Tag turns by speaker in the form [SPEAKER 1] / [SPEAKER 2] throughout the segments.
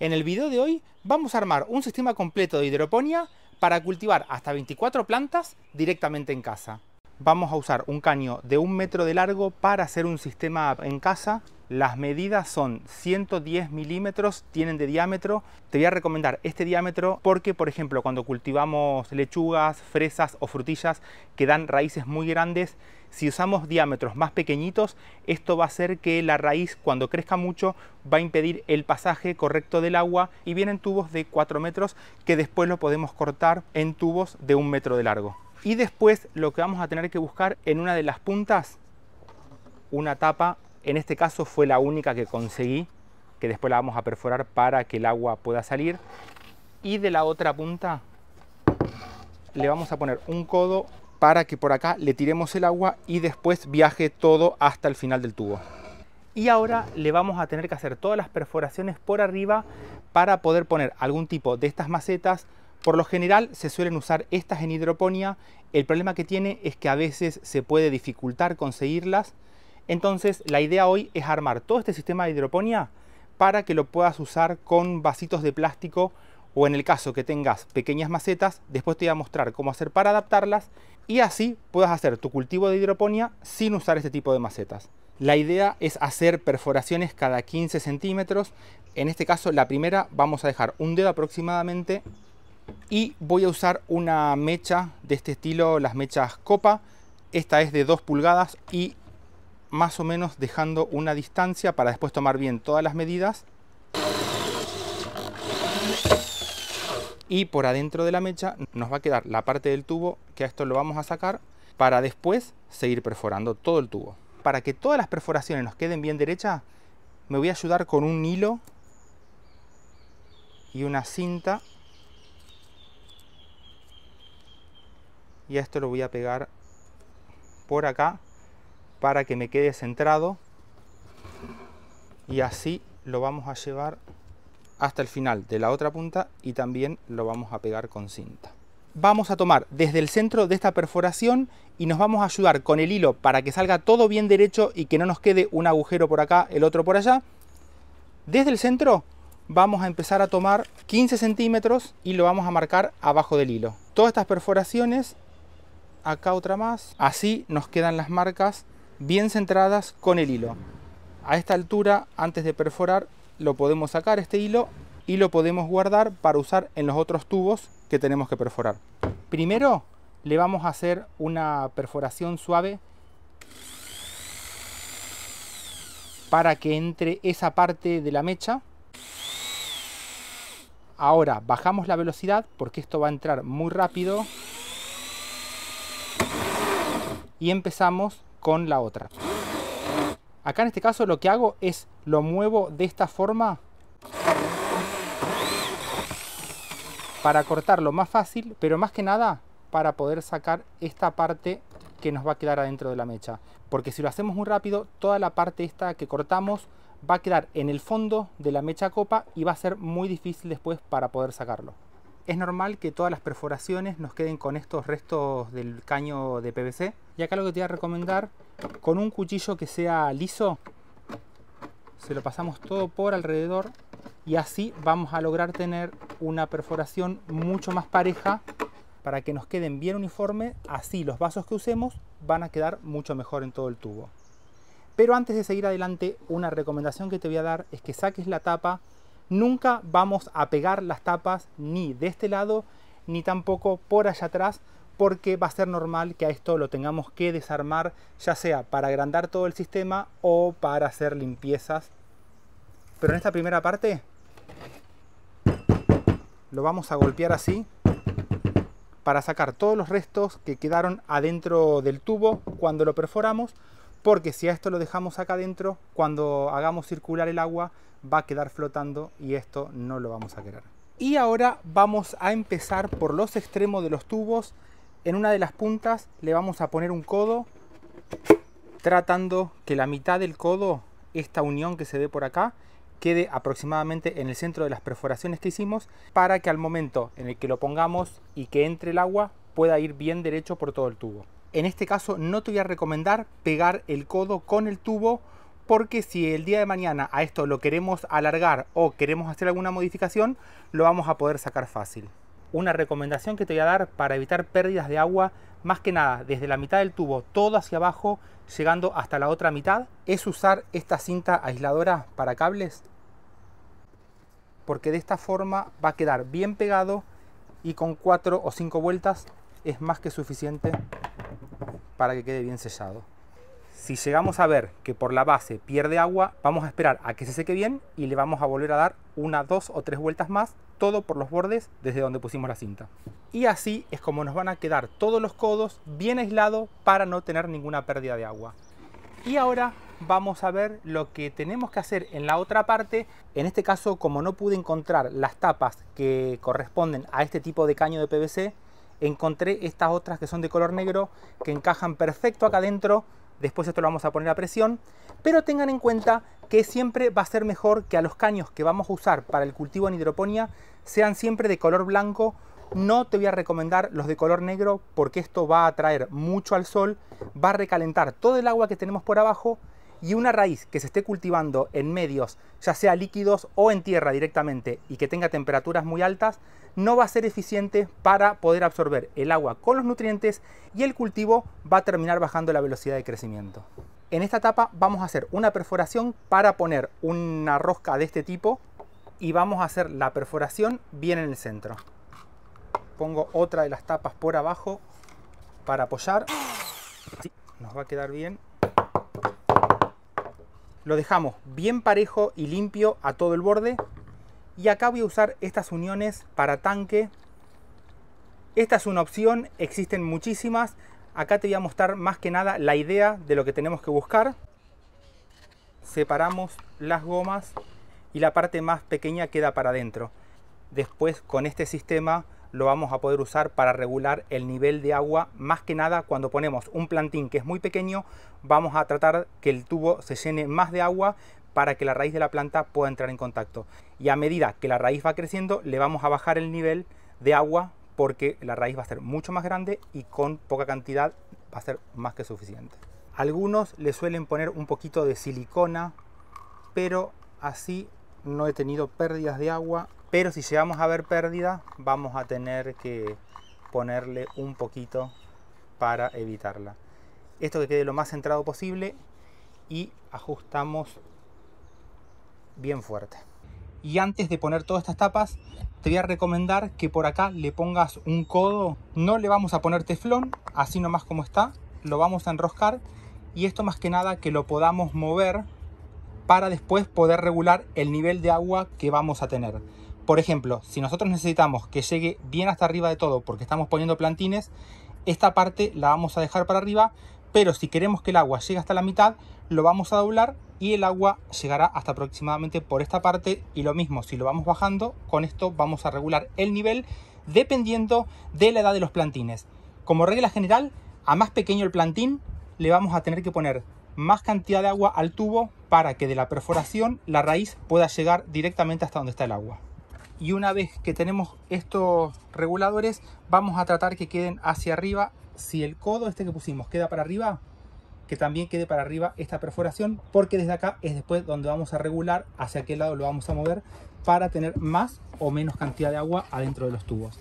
[SPEAKER 1] En el video de hoy vamos a armar un sistema completo de hidroponía para cultivar hasta 24 plantas directamente en casa. Vamos a usar un caño de un metro de largo para hacer un sistema en casa las medidas son 110 milímetros, tienen de diámetro. Te voy a recomendar este diámetro porque, por ejemplo, cuando cultivamos lechugas, fresas o frutillas que dan raíces muy grandes, si usamos diámetros más pequeñitos, esto va a hacer que la raíz cuando crezca mucho va a impedir el pasaje correcto del agua y vienen tubos de 4 metros que después lo podemos cortar en tubos de un metro de largo. Y después lo que vamos a tener que buscar en una de las puntas, una tapa en este caso fue la única que conseguí, que después la vamos a perforar para que el agua pueda salir. Y de la otra punta le vamos a poner un codo para que por acá le tiremos el agua y después viaje todo hasta el final del tubo. Y ahora le vamos a tener que hacer todas las perforaciones por arriba para poder poner algún tipo de estas macetas. Por lo general se suelen usar estas en hidroponía. El problema que tiene es que a veces se puede dificultar conseguirlas entonces la idea hoy es armar todo este sistema de hidroponía para que lo puedas usar con vasitos de plástico o en el caso que tengas pequeñas macetas, después te voy a mostrar cómo hacer para adaptarlas y así puedas hacer tu cultivo de hidroponía sin usar este tipo de macetas. La idea es hacer perforaciones cada 15 centímetros. En este caso, la primera vamos a dejar un dedo aproximadamente y voy a usar una mecha de este estilo, las mechas copa. Esta es de 2 pulgadas y más o menos dejando una distancia para después tomar bien todas las medidas. Y por adentro de la mecha nos va a quedar la parte del tubo, que a esto lo vamos a sacar, para después seguir perforando todo el tubo. Para que todas las perforaciones nos queden bien derechas, me voy a ayudar con un hilo y una cinta. Y a esto lo voy a pegar por acá para que me quede centrado y así lo vamos a llevar hasta el final de la otra punta y también lo vamos a pegar con cinta. Vamos a tomar desde el centro de esta perforación y nos vamos a ayudar con el hilo para que salga todo bien derecho y que no nos quede un agujero por acá, el otro por allá. Desde el centro vamos a empezar a tomar 15 centímetros y lo vamos a marcar abajo del hilo. Todas estas perforaciones, acá otra más, así nos quedan las marcas bien centradas con el hilo. A esta altura, antes de perforar, lo podemos sacar este hilo y lo podemos guardar para usar en los otros tubos que tenemos que perforar. Primero le vamos a hacer una perforación suave para que entre esa parte de la mecha. Ahora bajamos la velocidad porque esto va a entrar muy rápido y empezamos con la otra. Acá en este caso lo que hago es lo muevo de esta forma para cortarlo más fácil, pero más que nada para poder sacar esta parte que nos va a quedar adentro de la mecha. Porque si lo hacemos muy rápido, toda la parte esta que cortamos va a quedar en el fondo de la mecha copa y va a ser muy difícil después para poder sacarlo es normal que todas las perforaciones nos queden con estos restos del caño de PVC. Y acá lo que te voy a recomendar, con un cuchillo que sea liso, se lo pasamos todo por alrededor y así vamos a lograr tener una perforación mucho más pareja para que nos queden bien uniformes. así los vasos que usemos van a quedar mucho mejor en todo el tubo. Pero antes de seguir adelante, una recomendación que te voy a dar es que saques la tapa nunca vamos a pegar las tapas ni de este lado ni tampoco por allá atrás porque va a ser normal que a esto lo tengamos que desarmar ya sea para agrandar todo el sistema o para hacer limpiezas pero en esta primera parte lo vamos a golpear así para sacar todos los restos que quedaron adentro del tubo cuando lo perforamos porque si a esto lo dejamos acá adentro, cuando hagamos circular el agua va a quedar flotando y esto no lo vamos a querer. Y ahora vamos a empezar por los extremos de los tubos. En una de las puntas le vamos a poner un codo, tratando que la mitad del codo, esta unión que se ve por acá, quede aproximadamente en el centro de las perforaciones que hicimos para que al momento en el que lo pongamos y que entre el agua pueda ir bien derecho por todo el tubo en este caso no te voy a recomendar pegar el codo con el tubo porque si el día de mañana a esto lo queremos alargar o queremos hacer alguna modificación, lo vamos a poder sacar fácil. Una recomendación que te voy a dar para evitar pérdidas de agua, más que nada desde la mitad del tubo todo hacia abajo, llegando hasta la otra mitad, es usar esta cinta aisladora para cables, porque de esta forma va a quedar bien pegado y con cuatro o 5 vueltas es más que suficiente para que quede bien sellado. Si llegamos a ver que por la base pierde agua, vamos a esperar a que se seque bien y le vamos a volver a dar una, dos o tres vueltas más, todo por los bordes desde donde pusimos la cinta. Y así es como nos van a quedar todos los codos bien aislados para no tener ninguna pérdida de agua. Y ahora vamos a ver lo que tenemos que hacer en la otra parte. En este caso, como no pude encontrar las tapas que corresponden a este tipo de caño de PVC, encontré estas otras que son de color negro que encajan perfecto acá adentro. Después esto lo vamos a poner a presión. Pero tengan en cuenta que siempre va a ser mejor que a los caños que vamos a usar para el cultivo en hidroponía sean siempre de color blanco. No te voy a recomendar los de color negro porque esto va a atraer mucho al sol, va a recalentar todo el agua que tenemos por abajo y una raíz que se esté cultivando en medios, ya sea líquidos o en tierra directamente, y que tenga temperaturas muy altas, no va a ser eficiente para poder absorber el agua con los nutrientes y el cultivo va a terminar bajando la velocidad de crecimiento. En esta etapa vamos a hacer una perforación para poner una rosca de este tipo y vamos a hacer la perforación bien en el centro. Pongo otra de las tapas por abajo para apoyar. nos va a quedar bien lo dejamos bien parejo y limpio a todo el borde. Y acá voy a usar estas uniones para tanque. Esta es una opción, existen muchísimas. Acá te voy a mostrar más que nada la idea de lo que tenemos que buscar. Separamos las gomas y la parte más pequeña queda para adentro. Después con este sistema lo vamos a poder usar para regular el nivel de agua. Más que nada cuando ponemos un plantín que es muy pequeño, vamos a tratar que el tubo se llene más de agua para que la raíz de la planta pueda entrar en contacto. Y a medida que la raíz va creciendo, le vamos a bajar el nivel de agua porque la raíz va a ser mucho más grande y con poca cantidad va a ser más que suficiente. Algunos le suelen poner un poquito de silicona, pero así no he tenido pérdidas de agua, pero si llegamos a ver pérdida, vamos a tener que ponerle un poquito para evitarla. Esto que quede lo más centrado posible y ajustamos bien fuerte. Y antes de poner todas estas tapas, te voy a recomendar que por acá le pongas un codo. No le vamos a poner teflón, así nomás como está. Lo vamos a enroscar y esto más que nada que lo podamos mover para después poder regular el nivel de agua que vamos a tener. Por ejemplo, si nosotros necesitamos que llegue bien hasta arriba de todo porque estamos poniendo plantines, esta parte la vamos a dejar para arriba, pero si queremos que el agua llegue hasta la mitad, lo vamos a doblar y el agua llegará hasta aproximadamente por esta parte y lo mismo si lo vamos bajando, con esto vamos a regular el nivel dependiendo de la edad de los plantines. Como regla general, a más pequeño el plantín le vamos a tener que poner más cantidad de agua al tubo para que de la perforación la raíz pueda llegar directamente hasta donde está el agua. Y una vez que tenemos estos reguladores, vamos a tratar que queden hacia arriba. Si el codo este que pusimos queda para arriba, que también quede para arriba esta perforación, porque desde acá es después donde vamos a regular hacia qué lado lo vamos a mover para tener más o menos cantidad de agua adentro de los tubos.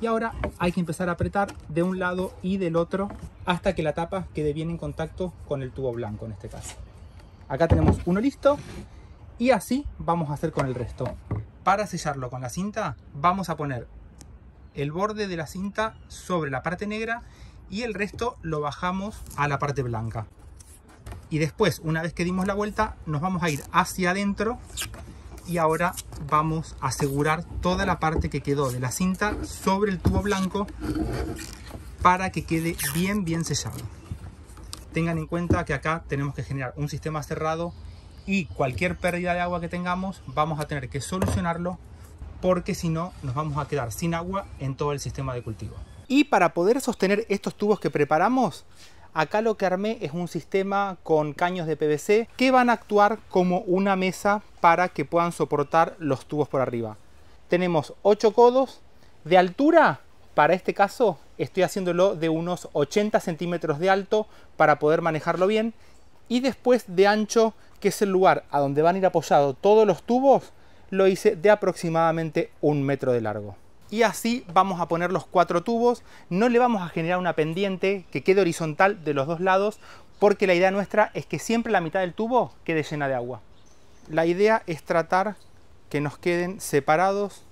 [SPEAKER 1] Y ahora hay que empezar a apretar de un lado y del otro hasta que la tapa quede bien en contacto con el tubo blanco en este caso. Acá tenemos uno listo y así vamos a hacer con el resto. Para sellarlo con la cinta vamos a poner el borde de la cinta sobre la parte negra y el resto lo bajamos a la parte blanca. Y después, una vez que dimos la vuelta, nos vamos a ir hacia adentro y ahora vamos a asegurar toda la parte que quedó de la cinta sobre el tubo blanco para que quede bien bien sellado tengan en cuenta que acá tenemos que generar un sistema cerrado y cualquier pérdida de agua que tengamos vamos a tener que solucionarlo porque si no nos vamos a quedar sin agua en todo el sistema de cultivo. Y para poder sostener estos tubos que preparamos, acá lo que armé es un sistema con caños de PVC que van a actuar como una mesa para que puedan soportar los tubos por arriba. Tenemos 8 codos de altura para este caso estoy haciéndolo de unos 80 centímetros de alto para poder manejarlo bien y después de ancho, que es el lugar a donde van a ir apoyados todos los tubos, lo hice de aproximadamente un metro de largo. Y así vamos a poner los cuatro tubos, no le vamos a generar una pendiente que quede horizontal de los dos lados, porque la idea nuestra es que siempre la mitad del tubo quede llena de agua. La idea es tratar que nos queden separados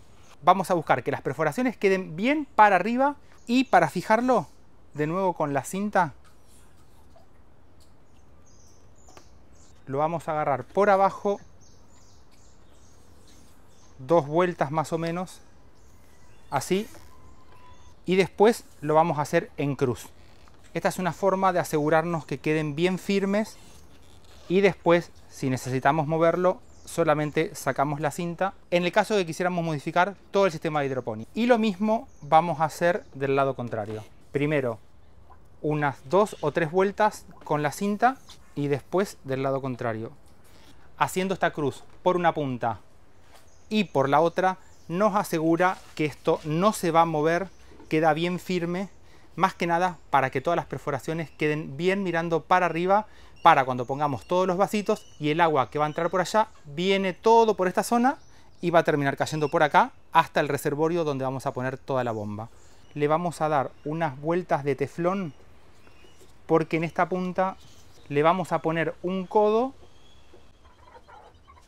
[SPEAKER 1] vamos a buscar que las perforaciones queden bien para arriba y para fijarlo de nuevo con la cinta lo vamos a agarrar por abajo dos vueltas más o menos así y después lo vamos a hacer en cruz esta es una forma de asegurarnos que queden bien firmes y después si necesitamos moverlo solamente sacamos la cinta. En el caso de que quisiéramos modificar todo el sistema de hidroponía. Y lo mismo vamos a hacer del lado contrario. Primero, unas dos o tres vueltas con la cinta y después del lado contrario. Haciendo esta cruz por una punta y por la otra, nos asegura que esto no se va a mover, queda bien firme, más que nada para que todas las perforaciones queden bien mirando para arriba para cuando pongamos todos los vasitos y el agua que va a entrar por allá viene todo por esta zona y va a terminar cayendo por acá hasta el reservorio donde vamos a poner toda la bomba. Le vamos a dar unas vueltas de teflón porque en esta punta le vamos a poner un codo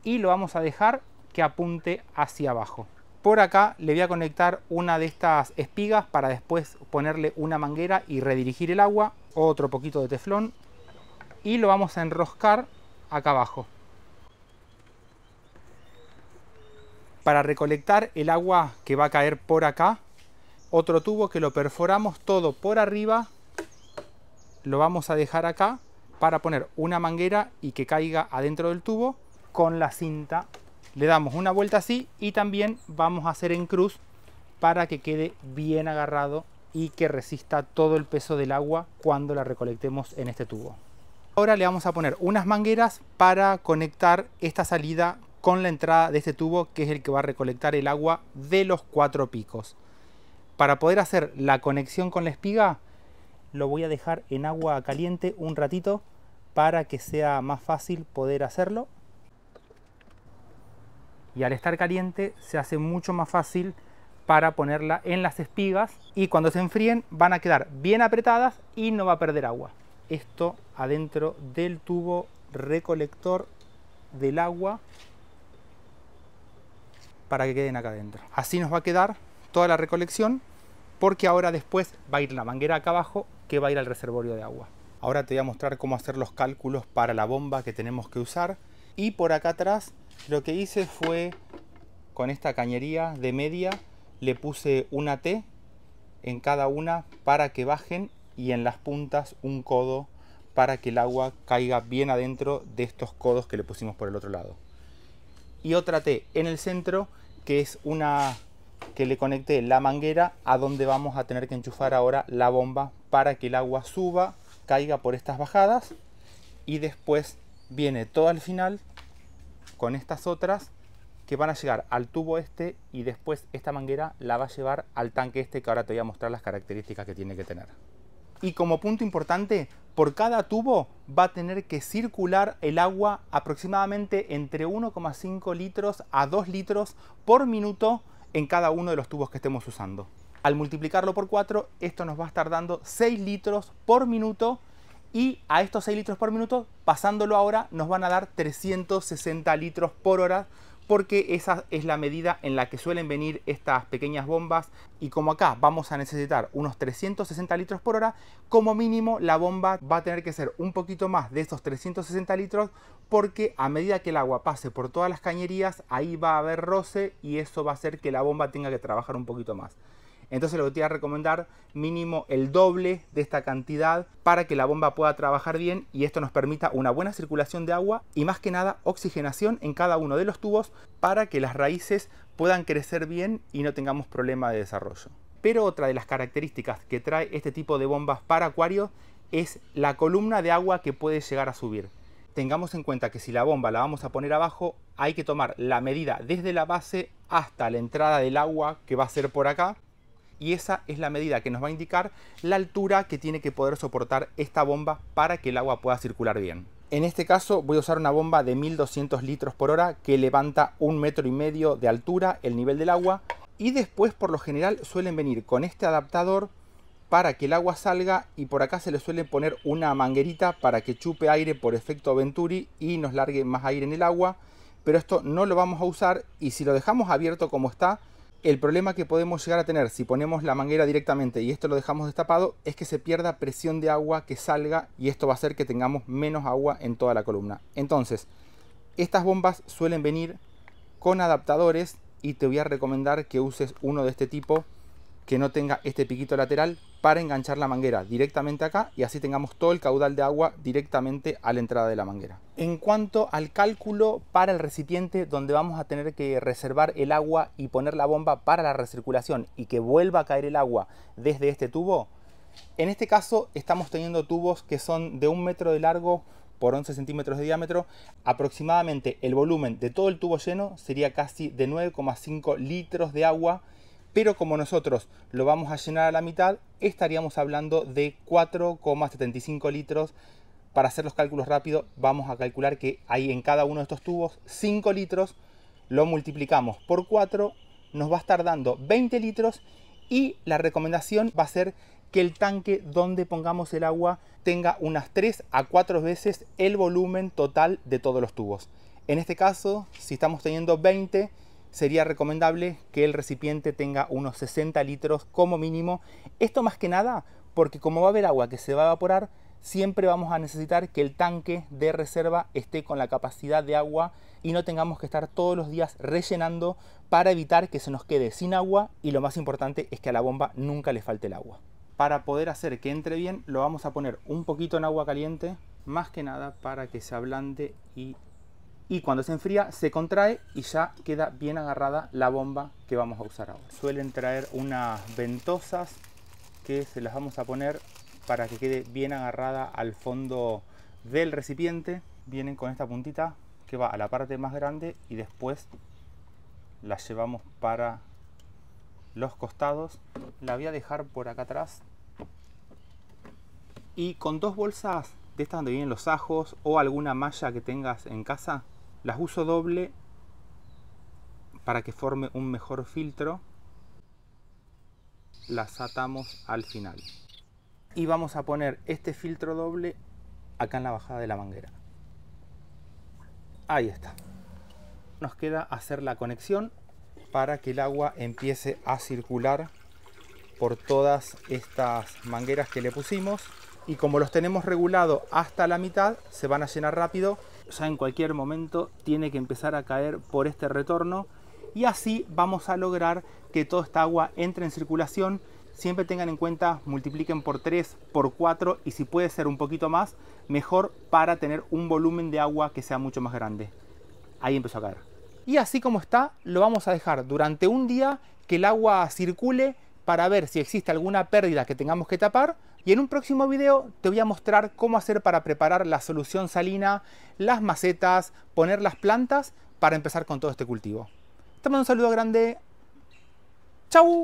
[SPEAKER 1] y lo vamos a dejar que apunte hacia abajo. Por acá le voy a conectar una de estas espigas para después ponerle una manguera y redirigir el agua. Otro poquito de teflón y lo vamos a enroscar acá abajo. Para recolectar el agua que va a caer por acá, otro tubo que lo perforamos todo por arriba, lo vamos a dejar acá para poner una manguera y que caiga adentro del tubo con la cinta. Le damos una vuelta así y también vamos a hacer en cruz para que quede bien agarrado y que resista todo el peso del agua cuando la recolectemos en este tubo. Ahora le vamos a poner unas mangueras para conectar esta salida con la entrada de este tubo que es el que va a recolectar el agua de los cuatro picos. Para poder hacer la conexión con la espiga lo voy a dejar en agua caliente un ratito para que sea más fácil poder hacerlo. Y al estar caliente se hace mucho más fácil para ponerla en las espigas y cuando se enfríen van a quedar bien apretadas y no va a perder agua esto adentro del tubo recolector del agua para que queden acá adentro. Así nos va a quedar toda la recolección porque ahora después va a ir la manguera acá abajo que va a ir al reservorio de agua. Ahora te voy a mostrar cómo hacer los cálculos para la bomba que tenemos que usar. Y por acá atrás lo que hice fue con esta cañería de media le puse una T en cada una para que bajen y en las puntas un codo para que el agua caiga bien adentro de estos codos que le pusimos por el otro lado. Y otra T en el centro que es una que le conecte la manguera a donde vamos a tener que enchufar ahora la bomba para que el agua suba, caiga por estas bajadas y después viene todo al final con estas otras que van a llegar al tubo este y después esta manguera la va a llevar al tanque este que ahora te voy a mostrar las características que tiene que tener y como punto importante, por cada tubo va a tener que circular el agua aproximadamente entre 1,5 litros a 2 litros por minuto en cada uno de los tubos que estemos usando. Al multiplicarlo por 4, esto nos va a estar dando 6 litros por minuto y a estos 6 litros por minuto, pasándolo ahora, nos van a dar 360 litros por hora porque esa es la medida en la que suelen venir estas pequeñas bombas y como acá vamos a necesitar unos 360 litros por hora, como mínimo la bomba va a tener que ser un poquito más de esos 360 litros porque a medida que el agua pase por todas las cañerías ahí va a haber roce y eso va a hacer que la bomba tenga que trabajar un poquito más. Entonces lo que te voy a recomendar mínimo el doble de esta cantidad para que la bomba pueda trabajar bien y esto nos permita una buena circulación de agua y más que nada oxigenación en cada uno de los tubos para que las raíces puedan crecer bien y no tengamos problema de desarrollo. Pero otra de las características que trae este tipo de bombas para acuarios es la columna de agua que puede llegar a subir tengamos en cuenta que si la bomba la vamos a poner abajo, hay que tomar la medida desde la base hasta la entrada del agua que va a ser por acá y esa es la medida que nos va a indicar la altura que tiene que poder soportar esta bomba para que el agua pueda circular bien. En este caso voy a usar una bomba de 1200 litros por hora que levanta un metro y medio de altura el nivel del agua y después por lo general suelen venir con este adaptador para que el agua salga y por acá se le suele poner una manguerita para que chupe aire por efecto Venturi y nos largue más aire en el agua pero esto no lo vamos a usar y si lo dejamos abierto como está el problema que podemos llegar a tener si ponemos la manguera directamente y esto lo dejamos destapado es que se pierda presión de agua que salga y esto va a hacer que tengamos menos agua en toda la columna. Entonces, estas bombas suelen venir con adaptadores y te voy a recomendar que uses uno de este tipo que no tenga este piquito lateral para enganchar la manguera directamente acá y así tengamos todo el caudal de agua directamente a la entrada de la manguera. En cuanto al cálculo para el recipiente donde vamos a tener que reservar el agua y poner la bomba para la recirculación y que vuelva a caer el agua desde este tubo, en este caso estamos teniendo tubos que son de un metro de largo por 11 centímetros de diámetro, aproximadamente el volumen de todo el tubo lleno sería casi de 9,5 litros de agua pero como nosotros lo vamos a llenar a la mitad, estaríamos hablando de 4,75 litros. Para hacer los cálculos rápidos, vamos a calcular que hay en cada uno de estos tubos 5 litros, lo multiplicamos por 4, nos va a estar dando 20 litros y la recomendación va a ser que el tanque donde pongamos el agua tenga unas 3 a 4 veces el volumen total de todos los tubos. En este caso, si estamos teniendo 20, sería recomendable que el recipiente tenga unos 60 litros como mínimo. Esto más que nada porque como va a haber agua que se va a evaporar, siempre vamos a necesitar que el tanque de reserva esté con la capacidad de agua y no tengamos que estar todos los días rellenando para evitar que se nos quede sin agua y lo más importante es que a la bomba nunca le falte el agua. Para poder hacer que entre bien lo vamos a poner un poquito en agua caliente, más que nada para que se ablande y y cuando se enfría se contrae y ya queda bien agarrada la bomba que vamos a usar ahora. Suelen traer unas ventosas que se las vamos a poner para que quede bien agarrada al fondo del recipiente. Vienen con esta puntita que va a la parte más grande y después la llevamos para los costados. La voy a dejar por acá atrás. Y con dos bolsas de estas donde vienen los ajos o alguna malla que tengas en casa, las uso doble para que forme un mejor filtro. Las atamos al final. Y vamos a poner este filtro doble acá en la bajada de la manguera. Ahí está. Nos queda hacer la conexión para que el agua empiece a circular por todas estas mangueras que le pusimos y como los tenemos regulados hasta la mitad se van a llenar rápido ya en cualquier momento tiene que empezar a caer por este retorno y así vamos a lograr que toda esta agua entre en circulación. Siempre tengan en cuenta, multipliquen por 3, por 4 y si puede ser un poquito más, mejor para tener un volumen de agua que sea mucho más grande. Ahí empezó a caer. Y así como está, lo vamos a dejar durante un día que el agua circule para ver si existe alguna pérdida que tengamos que tapar y en un próximo video te voy a mostrar cómo hacer para preparar la solución salina, las macetas, poner las plantas para empezar con todo este cultivo. Te mando un saludo grande. ¡Chau!